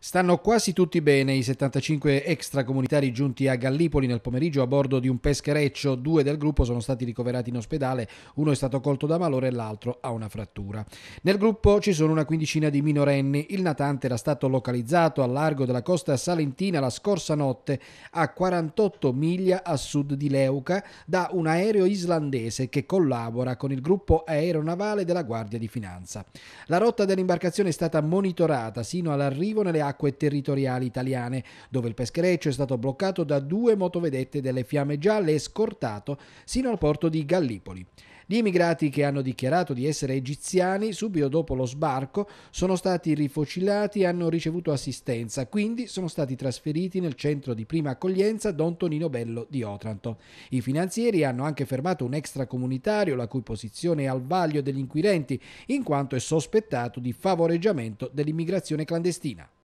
Stanno quasi tutti bene i 75 extracomunitari giunti a Gallipoli nel pomeriggio a bordo di un peschereccio. Due del gruppo sono stati ricoverati in ospedale, uno è stato colto da malore e l'altro ha una frattura. Nel gruppo ci sono una quindicina di minorenni. Il natante era stato localizzato a largo della costa salentina la scorsa notte a 48 miglia a sud di Leuca da un aereo islandese che collabora con il gruppo aeronavale della Guardia di Finanza. La rotta dell'imbarcazione è stata monitorata sino all'arrivo nelle acque territoriali italiane, dove il peschereccio è stato bloccato da due motovedette delle Fiamme Gialle e scortato sino al porto di Gallipoli. Gli immigrati che hanno dichiarato di essere egiziani subito dopo lo sbarco sono stati rifocillati e hanno ricevuto assistenza, quindi sono stati trasferiti nel centro di prima accoglienza Don Tonino Bello di Otranto. I finanzieri hanno anche fermato un extracomunitario la cui posizione è al vaglio degli inquirenti, in quanto è sospettato di favoreggiamento dell'immigrazione clandestina.